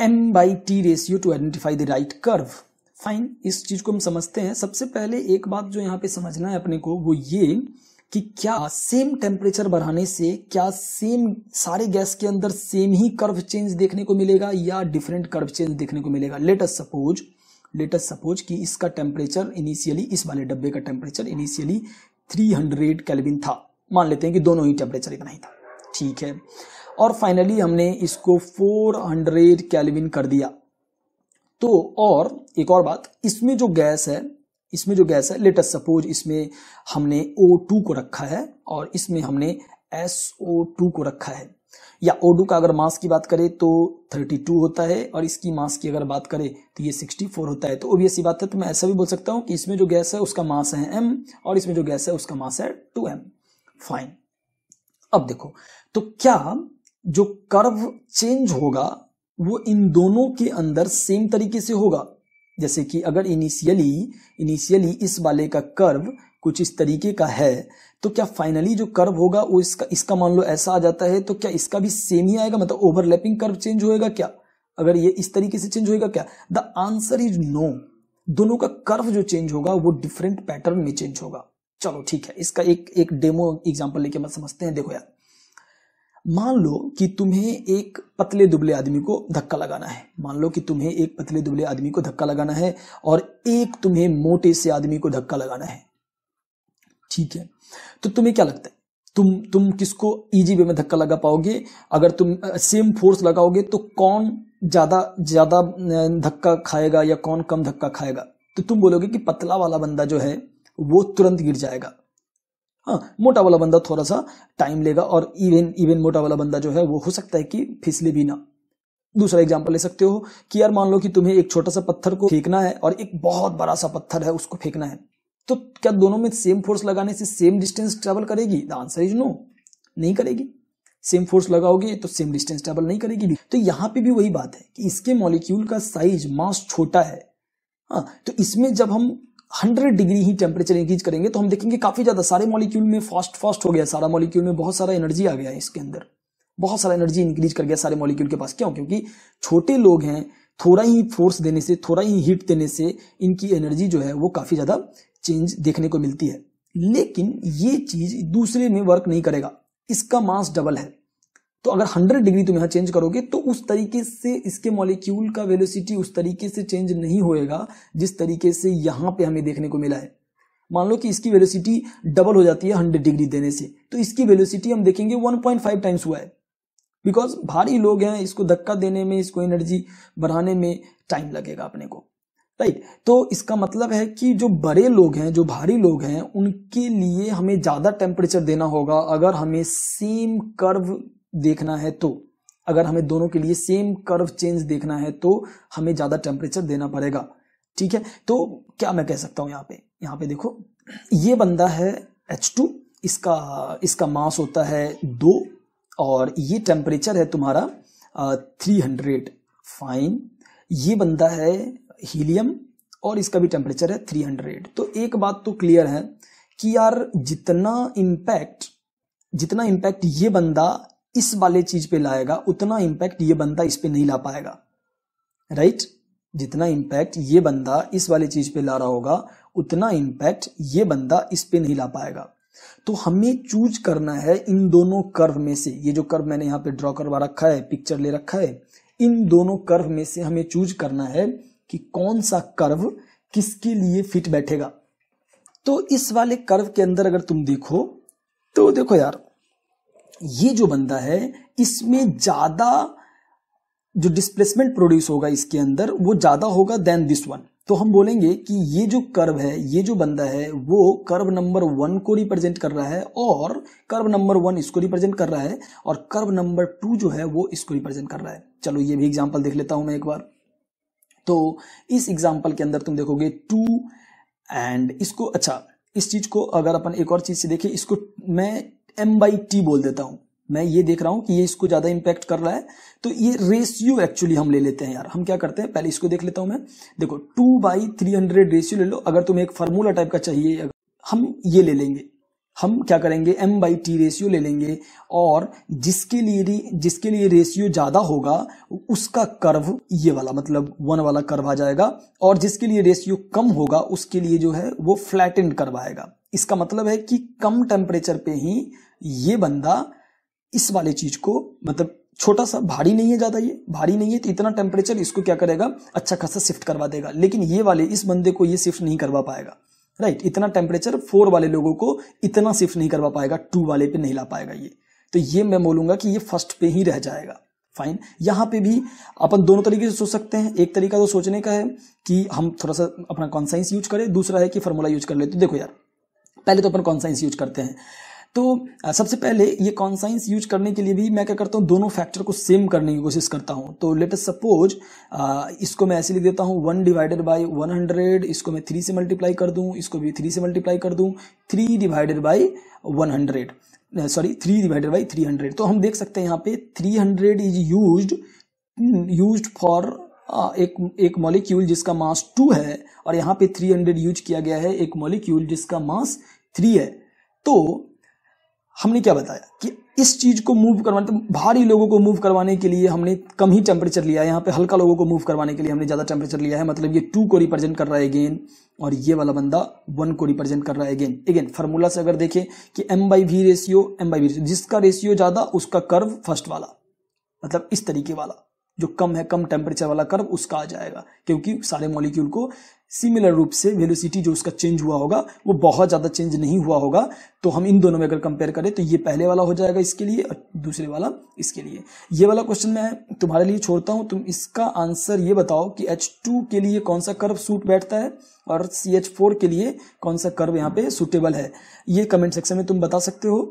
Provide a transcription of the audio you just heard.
M by T ratio to identify the right curve fine इस चीज को हम समझते हैं सबसे पहले एक बात जो यहाँ पे समझना है अपने को वो ये कि क्या सेम टेम्परेचर बढ़ाने से क्या सेम सारे गैस के अंदर सेम ही कर्व चेंज देखने को मिलेगा या डिफरेंट कर्व चेंज देखने को मिलेगा लेटस सपोज लेटस सपोज कि इसका टेम्परेचर इनिशियली इस वाले डब्बे का टेम्परेचर इनिशियली 300 हंड्रेड था मान लेते हैं कि दोनों ही टेम्परेचर इतना ही था ठीक है और फाइनली हमने इसको 400 कैलविन कर दिया तो और एक और बात इसमें जो गैस है इसमें जो गैस है लेटेस्ट सपोज इसमें हमने O2 को रखा है और इसमें हमने SO2 को रखा है या ओडू का अगर मास की बात करें तो 32 होता है और इसकी मास की अगर बात करें तो ये 64 होता है तो ओबियस बात है तो मैं ऐसा भी बोल सकता हूँ कि इसमें जो गैस है उसका मास है एम और इसमें जो गैस है उसका मास है टू एम फाइन अब देखो तो क्या जो कर्व चेंज होगा वो इन दोनों के अंदर सेम तरीके से होगा जैसे कि अगर इनिशियली इनिशियली इस वाले का कर्व कुछ इस तरीके का है तो क्या फाइनली जो कर्व होगा वो इसका इसका मान लो ऐसा आ जाता है तो क्या इसका भी सेम ही आएगा मतलब ओवरलैपिंग कर्व चेंज होएगा क्या अगर ये इस तरीके से चेंज होएगा क्या द आंसर इज नो दोनों का कर्व जो चेंज होगा वो डिफरेंट पैटर्न में चेंज होगा चलो ठीक है इसका एक एक डेमो एग्जाम्पल लेके मत समझते हैं देखो यार मान लो कि तुम्हें एक पतले दुबले आदमी को धक्का लगाना है मान लो कि तुम्हें एक पतले दुबले आदमी को धक्का लगाना है और एक तुम्हें मोटे से आदमी को धक्का लगाना है ठीक है तो तुम्हें क्या लगता है तुम तुम किसको इजी वे में धक्का लगा पाओगे अगर तुम सेम फोर्स लगाओगे तो कौन ज्यादा ज्यादा धक्का खाएगा या कौन कम धक्का खाएगा तो तुम बोलोगे कि पतला वाला बंदा जो है वो तुरंत गिर जाएगा हाँ मोटा वाला बंदा थोड़ा सा टाइम लेगा और इवन इवन मोटा वाला बंदा जो है वो हो सकता है कि फिसले भी ना दूसरा एग्जाम्पल ले सकते हो कि यार मान लो कि तुम्हें एक छोटा सा पत्थर को फेंकना है और एक बहुत बड़ा सा पत्थर है उसको फेंकना है तो क्या दोनों में सेम फोर्स लगाने से सेम डिस्टेंस ट्रेवल करेगी द आंसर इज नो नहीं करेगी सेम फोर्स लगाओगे तो सेम डिस्टेंस ट्रेवल नहीं करेगी तो यहाँ पे भी वही बात है कि इसके मॉलिक्यूल का साइज मास छोटा है हाँ तो इसमें जब हम 100 डिग्री ही टेम्परेचर इंक्रीज करेंगे तो हम देखेंगे काफी ज्यादा सारे मॉलिक्यूल में फास्ट फास्ट हो गया सारा मॉलिक्यूल में बहुत सारा एनर्जी आ गया है इसके अंदर बहुत सारा एनर्जी इंक्रीज कर गया सारे मॉलिक्यूल के पास क्यों क्योंकि छोटे लोग हैं थोड़ा ही फोर्स देने से थोड़ा ही हीट देने से इनकी एनर्जी जो है वो काफी ज्यादा चेंज देखने को मिलती है लेकिन ये चीज दूसरे में वर्क नहीं करेगा इसका मास डबल है तो अगर 100 डिग्री तुम यहाँ चेंज करोगे तो उस तरीके से इसके मॉलिक्यूल का वेलोसिटी उस तरीके से चेंज नहीं होएगा जिस तरीके से यहाँ पे हमें देखने को मिला है मान लो कि इसकी वेलोसिटी डबल हो जाती है हंड्रेड डिग्री देने से तो इसकी वेलोसिटी हम देखेंगे 1.5 टाइम्स हुआ है बिकॉज भारी लोग हैं इसको धक्का देने में इसको एनर्जी बढ़ाने में टाइम लगेगा अपने को राइट तो इसका मतलब है कि जो बड़े लोग हैं जो भारी लोग हैं उनके लिए हमें ज़्यादा टेम्परेचर देना होगा अगर हमें सेम कर्व देखना है तो अगर हमें दोनों के लिए सेम कर्व चेंज देखना है तो हमें ज़्यादा टेम्परेचर देना पड़ेगा ठीक है तो क्या मैं कह सकता हूं यहाँ पे यहाँ पे देखो ये बंदा है एच टू इसका इसका मास होता है दो और ये टेम्परेचर है तुम्हारा थ्री हंड्रेड फाइन ये बंदा है हीलियम और इसका भी टेम्परेचर है थ्री हंड्रेड तो एक बात तो क्लियर है कि यार जितना इम्पैक्ट जितना इम्पैक्ट ये बंदा इस वाले चीज पे लाएगा उतना इंपैक्ट ये बंदा इस पे नहीं ला पाएगा राइट जितना इंपैक्ट ये बंदा इस वाले चीज पे ला रहा होगा उतना इंपैक्ट ये बंदा इस पे नहीं ला पाएगा तो हमें चूज करना है इन दोनों कर्व में से ये जो कर्व मैंने यहां पे ड्रॉ करवा रखा है पिक्चर ले रखा है इन दोनों कर्व में से हमें चूज करना है कि कौन सा कर्व किसके लिए फिट बैठेगा तो इस वाले कर्व के अंदर अगर तुम देखो तो देखो यार ये जो बंदा है इसमें ज़्यादा जो डिस्प्लेसमेंट प्रोड्यूस होगा इसके अंदर वो ज़्यादा होगा देन दिस वन तो हम बोलेंगे कि ये जो कर्व है ये जो बंदा है वो कर्व नंबर वन को रिप्रेजेंट कर रहा है और कर्व नंबर वन इसको रिप्रेजेंट कर रहा है और कर्व नंबर टू जो है वो इसको रिप्रेजेंट कर रहा है चलो ये भी एग्जाम्पल देख लेता हूं मैं एक बार तो इस एग्जाम्पल के अंदर तुम देखोगे टू एंड इसको अच्छा इस चीज को अगर अपन एक और चीज से देखें इसको मैं एम बाई टी बोल देता हूं मैं ये देख रहा हूं कि ये इसको ज्यादा इंपैक्ट कर रहा है तो ये रेशियो एक्चुअली हम ले लेते हैं यार हम क्या करते हैं पहले इसको देख लेता हूं मैं देखो two by three hundred ratio ले लो अगर तुम्हें एक फॉर्मूला टाइप का चाहिए हम ये ले लेंगे हम क्या करेंगे एम बाई टी रेशियो ले लेंगे और जिसके लिए जिसके लिए रेशियो ज़्यादा होगा उसका कर्व ये वाला मतलब वन वाला कर्व आ जाएगा और जिसके लिए रेशियो कम होगा उसके लिए जो है वो फ्लैटेंड कर्व आएगा इसका मतलब है कि कम टेम्परेचर पे ही ये बंदा इस वाले चीज को मतलब छोटा सा भारी नहीं है ज़्यादा ये भारी नहीं है तो इतना टेम्परेचर इसको क्या करेगा अच्छा खासा शिफ्ट करवा देगा लेकिन ये वाले इस बंदे को ये शिफ्ट नहीं करवा पाएगा राइट right, इतना टेम्परेचर फोर वाले लोगों को इतना शिफ्ट नहीं करवा पाएगा टू वाले पे नहीं ला पाएगा ये तो ये मैं बोलूंगा कि ये फर्स्ट पे ही रह जाएगा फाइन यहाँ पे भी अपन दोनों तरीके से सोच सकते हैं एक तरीका तो सोचने का है कि हम थोड़ा सा अपना कॉन्साइंस यूज करें दूसरा है कि फॉर्मूला यूज कर ले तो देखो यार पहले तो अपन कॉन्साइंस यूज करते हैं तो सबसे पहले ये कॉन्साइंस यूज करने के लिए भी मैं क्या करता हूँ दोनों फैक्टर को सेम करने की कोशिश करता हूँ तो लेट अस सपोज इसको मैं ऐसे लिख देता हूँ one divided by one hundred इसको मैं थ्री से मल्टीप्लाई कर दूँ इसको भी थ्री से मल्टीप्लाई कर दूँ three divided by one hundred sorry three divided by three hundred तो हम देख सकते हैं यहाँ पे three hundred is use use for एक एक मॉलिक्यूल जिसका मास टू है और यहाँ पे थ्री हंड्रेड यूज किया गया है एक मॉलिक्यूल जिसका मास थ्री है तो हमने क्या बताया कि इस चीज़ को मूव करवाने तो भारी लोगों को मूव करवाने के लिए हमने कम ही टेम्परेचर लिया है यहाँ पे हल्का लोगों को मूव करवाने के लिए हमने ज़्यादा टेम्परेचर लिया है मतलब ये टू को रिप्रेजेंट कर रहा है अगेन और ये वाला बंदा वन को रिप्रेजेंट कर रहा है अगेन अगेन फार्मूला से अगर देखें कि M by V ratio M by V ratio जिसका रेशियो ज़्यादा उसका कर्व फर्स्ट वाला मतलब इस तरीके वाला जो कम है कम टेम्परेचर वाला कर्व उसका आ जाएगा क्योंकि सारे मॉलिक्यूल को सिमिलर रूप से वेलोसिटी जो उसका चेंज हुआ होगा वो बहुत ज़्यादा चेंज नहीं हुआ होगा तो हम इन दोनों में अगर कंपेयर करें तो ये पहले वाला हो जाएगा इसके लिए और दूसरे वाला इसके लिए ये वाला क्वेश्चन मैं तुम्हारे लिए छोड़ता हूं तुम इसका आंसर ये बताओ कि एच के लिए कौन सा कर्व सूट बैठता है और सी के लिए कौन सा कर्व यहाँ पे सूटेबल है ये कमेंट सेक्शन में तुम बता सकते हो